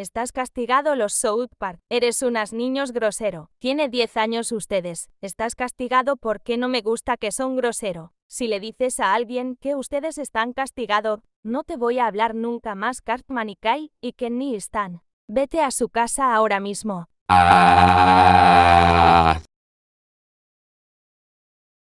Estás castigado los South Park. Eres unas niños grosero. Tiene 10 años ustedes. Estás castigado porque no me gusta que son grosero. Si le dices a alguien que ustedes están castigado, no te voy a hablar nunca más Cartman y Kai y Kenny están. Vete a su casa ahora mismo. Ah.